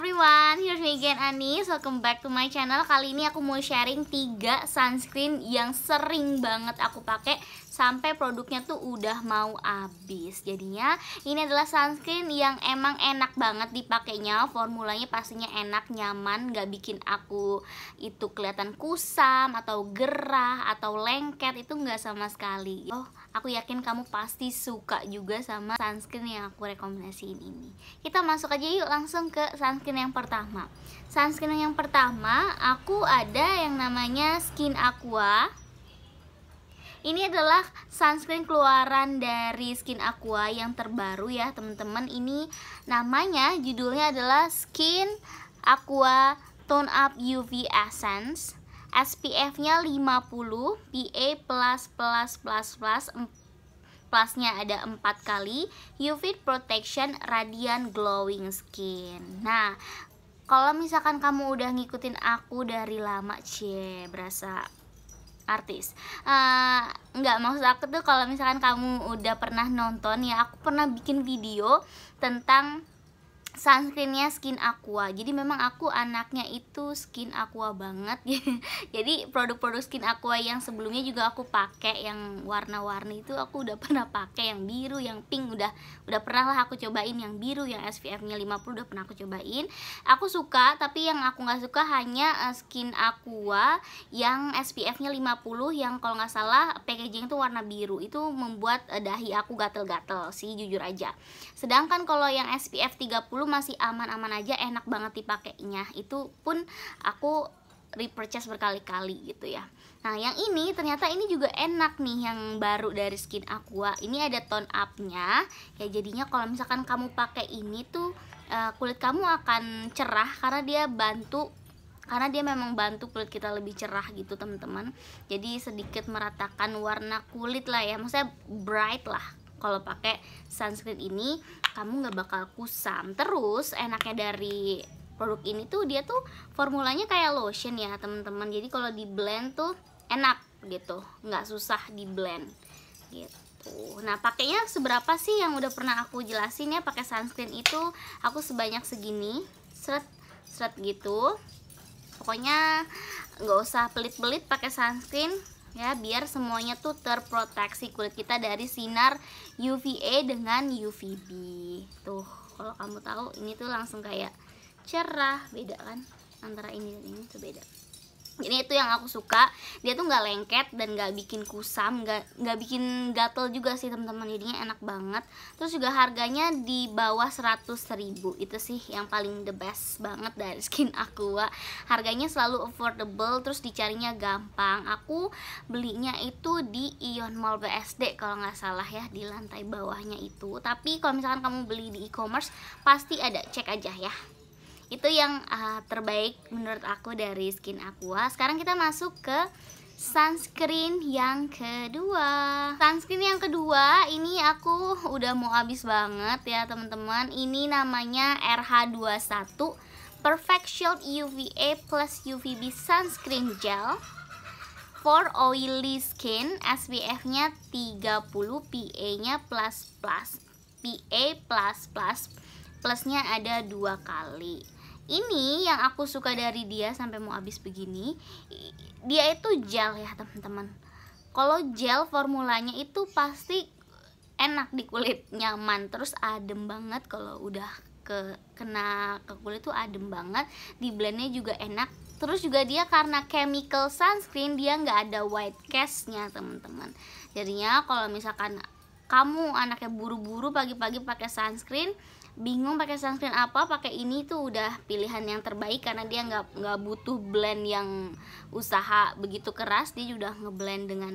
everyone, here's me again Anis Welcome back to my channel Kali ini aku mau sharing 3 sunscreen yang sering banget aku pakai sampai produknya tuh udah mau habis jadinya ini adalah sunscreen yang emang enak banget dipakainya formulanya pastinya enak nyaman gak bikin aku itu kelihatan kusam atau gerah atau lengket itu nggak sama sekali oh aku yakin kamu pasti suka juga sama sunscreen yang aku rekomendasiin ini kita masuk aja yuk langsung ke sunscreen yang pertama sunscreen yang pertama aku ada yang namanya Skin Aqua ini adalah sunscreen keluaran dari Skin Aqua yang terbaru ya teman-teman Ini namanya judulnya adalah Skin Aqua Tone Up UV Essence SPF-nya 50, PA+++++, plusnya ada empat kali UV protection radiant glowing skin nah kalau misalkan kamu udah ngikutin aku dari lama cie berasa artis uh, nggak maksud aku tuh kalau misalkan kamu udah pernah nonton ya aku pernah bikin video tentang sunscreennya skin aqua jadi memang aku anaknya itu skin aqua banget jadi produk-produk skin aqua yang sebelumnya juga aku pakai yang warna-warni itu aku udah pernah pakai yang biru yang pink udah udah pernah lah aku cobain yang biru yang SPF nya 50 udah pernah aku cobain aku suka tapi yang aku nggak suka hanya eh, skin aqua yang SPF nya 50 yang kalau nggak salah packaging itu warna biru itu membuat eh, dahi aku gatel-gatel sih jujur aja sedangkan kalau yang SPF 30 masih aman-aman aja enak banget dipakainya itu pun aku repurchase berkali-kali gitu ya Nah yang ini ternyata ini juga enak nih yang baru dari Skin Aqua Ini ada tone up nya ya jadinya kalau misalkan kamu pakai ini tuh eh, kulit kamu akan cerah karena dia bantu karena dia memang bantu kulit kita lebih cerah gitu teman-teman jadi sedikit meratakan warna kulit lah ya maksudnya bright lah kalau pakai sunscreen ini kamu nggak bakal kusam terus enaknya dari produk ini tuh dia tuh formulanya kayak lotion ya teman-teman jadi kalau di blend tuh enak gitu nggak susah di blend gitu nah pakainya seberapa sih yang udah pernah aku jelasin ya pakai sunscreen itu aku sebanyak segini seret seret gitu pokoknya nggak usah pelit-pelit pakai sunscreen ya biar semuanya tuh terproteksi kulit kita dari sinar UVA dengan UVB tuh kalau kamu tahu ini tuh langsung kayak cerah beda kan antara ini dan ini tuh beda ini itu yang aku suka dia tuh nggak lengket dan nggak bikin kusam nggak nggak bikin gatel juga sih teman-teman jadinya enak banget terus juga harganya di bawah 100 ribu itu sih yang paling the best banget dari skin aqua harganya selalu affordable terus dicarinya gampang aku belinya itu di Ion Mall BSD kalau nggak salah ya di lantai bawahnya itu tapi kalau misalkan kamu beli di e-commerce pasti ada cek aja ya itu yang uh, terbaik menurut aku dari skin aqua sekarang kita masuk ke sunscreen yang kedua sunscreen yang kedua ini aku udah mau habis banget ya teman-teman ini namanya RH21 Perfect Shield UVA plus UVB Sunscreen Gel for oily skin SPF-nya 30 PA-nya plus plus PA plus plus plusnya ada dua kali ini yang aku suka dari dia sampai mau habis begini dia itu gel ya teman-teman kalau gel formulanya itu pasti enak di kulit nyaman terus adem banget kalau udah ke kena ke kulit tuh adem banget di blendnya juga enak terus juga dia karena chemical sunscreen dia nggak ada white castnya teman-teman jadinya kalau misalkan kamu anaknya buru-buru pagi-pagi pakai sunscreen bingung pakai sunscreen apa pakai ini tuh udah pilihan yang terbaik karena dia nggak nggak butuh blend yang usaha begitu keras dia udah ngeblend dengan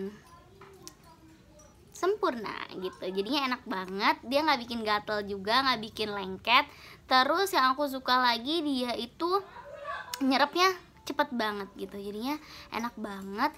sempurna gitu jadinya enak banget dia nggak bikin gatel juga nggak bikin lengket terus yang aku suka lagi dia itu nyerapnya cepet banget gitu jadinya enak banget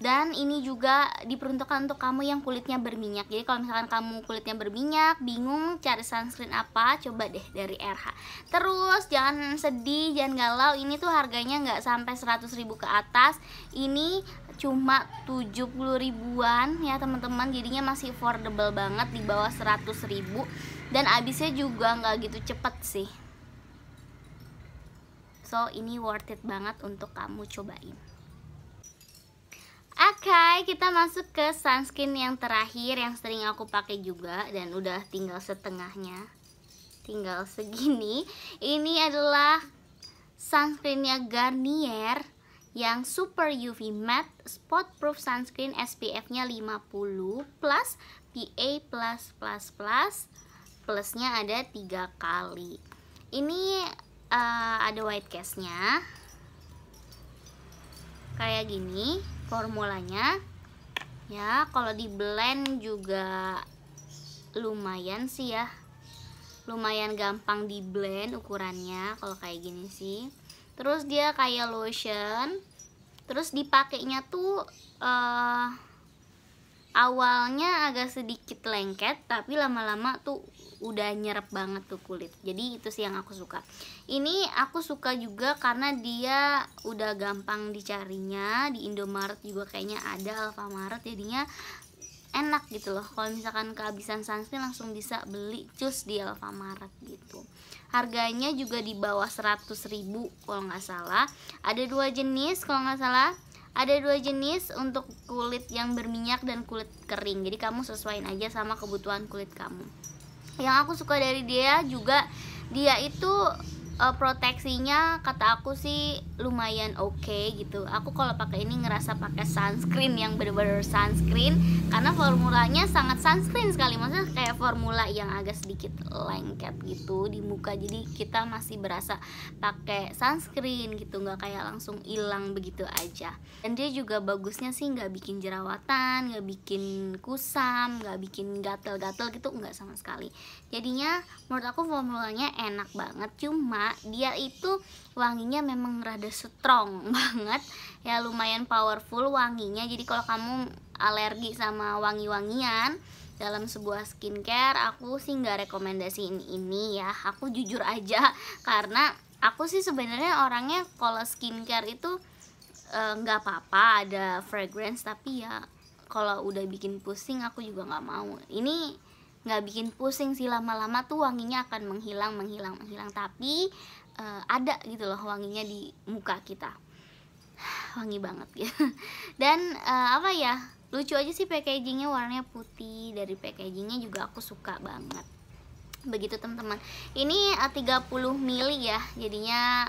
dan ini juga diperuntukkan untuk kamu yang kulitnya berminyak jadi kalau misalkan kamu kulitnya berminyak bingung cari sunscreen apa coba deh dari RH terus jangan sedih jangan galau ini tuh harganya nggak sampai 100 ribu ke atas ini cuma 70 ribuan ya teman-teman jadinya masih affordable banget di bawah 100 ribu dan abisnya juga nggak gitu cepet sih so ini worth it banget untuk kamu cobain okay, kita masuk ke sunscreen yang terakhir yang sering aku pakai juga dan udah tinggal setengahnya. Tinggal segini. Ini adalah sunscreennya Garnier yang Super UV Matte Spot Proof Sunscreen SPF-nya 50 plus PA+++ plus, plus, plus. plusnya ada tiga kali. Ini uh, ada white case-nya. Kayak gini formulanya ya kalau di blend juga lumayan sih ya lumayan gampang di blend ukurannya kalau kayak gini sih terus dia kayak lotion terus dipakainya tuh uh, awalnya agak sedikit lengket tapi lama-lama tuh udah nyerap banget tuh kulit jadi itu sih yang aku suka ini aku suka juga karena dia udah gampang dicarinya di Indomaret juga kayaknya ada Alfamart jadinya enak gitu loh kalau misalkan kehabisan sunscreen langsung bisa beli cus di Alfamart gitu harganya juga di bawah 100 ribu kalau nggak salah ada dua jenis kalau nggak salah ada dua jenis untuk kulit yang berminyak dan kulit kering jadi kamu sesuaiin aja sama kebutuhan kulit kamu yang aku suka dari dia juga dia itu uh, proteksinya kata aku sih lumayan oke okay, gitu aku kalau pakai ini ngerasa pakai sunscreen yang bener-bener sunscreen karena formulanya sangat sunscreen sekali maksudnya kayak formula yang agak sedikit lengket gitu di muka jadi kita masih berasa pakai sunscreen gitu nggak kayak langsung hilang begitu aja dan dia juga bagusnya sih nggak bikin jerawatan nggak bikin kusam nggak bikin gatel-gatel gitu nggak sama sekali jadinya menurut aku formulanya enak banget cuma dia itu wanginya memang rada strong banget ya lumayan powerful wanginya jadi kalau kamu alergi sama wangi-wangian dalam sebuah skincare aku sih nggak rekomendasiin ini ya aku jujur aja karena aku sih sebenarnya orangnya kalau skincare itu eh, nggak e, apa-apa ada fragrance tapi ya kalau udah bikin pusing aku juga nggak mau ini nggak bikin pusing sih lama-lama tuh wanginya akan menghilang menghilang menghilang tapi uh, ada gitu loh wanginya di muka kita wangi banget ya dan uh, apa ya lucu aja sih packagingnya warnanya putih dari packagingnya juga aku suka banget begitu teman-teman ini 30 eh, mili ya jadinya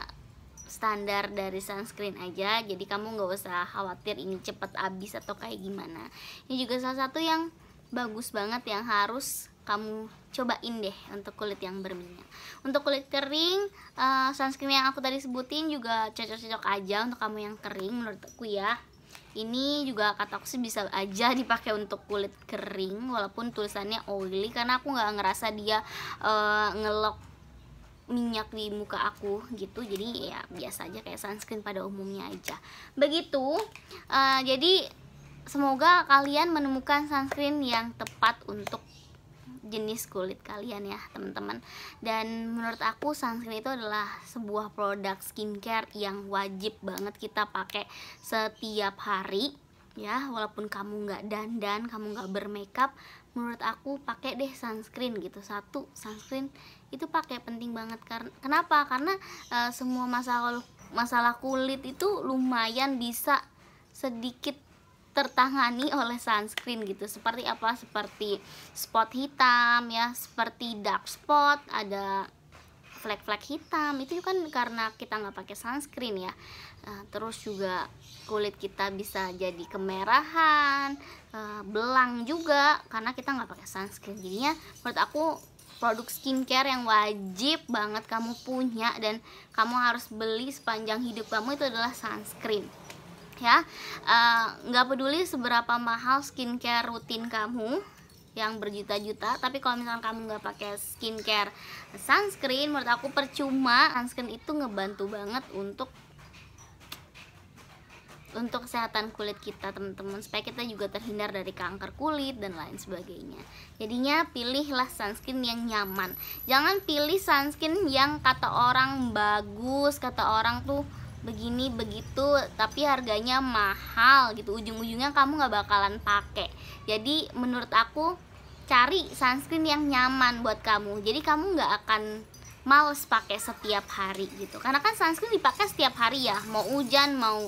standar dari sunscreen aja jadi kamu nggak usah khawatir ini cepet habis atau kayak gimana ini juga salah satu yang bagus banget yang harus kamu cobain deh untuk kulit yang berminyak. Untuk kulit kering, uh, sunscreen yang aku tadi sebutin juga cocok-cocok aja untuk kamu yang kering menurut aku ya. Ini juga kataku sih bisa aja dipakai untuk kulit kering walaupun tulisannya oily karena aku nggak ngerasa dia uh, ngelok minyak di muka aku gitu jadi ya biasa aja kayak sunscreen pada umumnya aja begitu uh, jadi semoga kalian menemukan sunscreen yang tepat untuk jenis kulit kalian ya teman-teman dan menurut aku sunscreen itu adalah sebuah produk skincare yang wajib banget kita pakai setiap hari ya walaupun kamu nggak dandan kamu nggak bermakeup menurut aku pakai deh sunscreen gitu satu sunscreen itu pakai penting banget karena kenapa karena e, semua masalah masalah kulit itu lumayan bisa sedikit tertangani oleh sunscreen gitu. Seperti apa? Seperti spot hitam ya, seperti dark spot, ada flek-flek hitam itu kan karena kita nggak pakai sunscreen ya eh, terus juga kulit kita bisa jadi kemerahan eh, belang juga karena kita nggak pakai sunscreen jadinya menurut aku produk skincare yang wajib banget kamu punya dan kamu harus beli sepanjang hidup kamu itu adalah sunscreen ya eh, nggak peduli seberapa mahal skincare rutin kamu yang berjuta-juta tapi kalau misalnya kamu nggak pakai skincare sunscreen menurut aku percuma sunscreen itu ngebantu banget untuk untuk kesehatan kulit kita teman-teman supaya kita juga terhindar dari kanker kulit dan lain sebagainya jadinya pilihlah sunscreen yang nyaman jangan pilih sunscreen yang kata orang bagus kata orang tuh begini begitu tapi harganya mahal gitu ujung-ujungnya kamu nggak bakalan pakai jadi menurut aku cari sunscreen yang nyaman buat kamu jadi kamu nggak akan males pakai setiap hari gitu karena kan sunscreen dipakai setiap hari ya mau hujan mau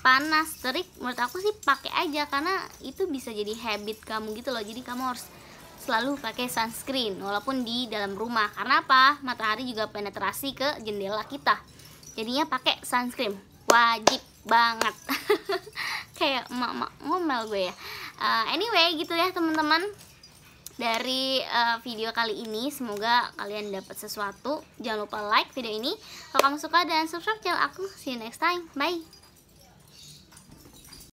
panas terik menurut aku sih pakai aja karena itu bisa jadi habit kamu gitu loh jadi kamu harus selalu pakai sunscreen walaupun di dalam rumah karena apa matahari juga penetrasi ke jendela kita jadinya pakai sunscreen wajib banget kayak emak-emak ngomel gue ya uh, anyway gitu ya teman-teman dari uh, video kali ini semoga kalian dapat sesuatu jangan lupa like video ini kalau kamu suka dan subscribe channel aku see you next time bye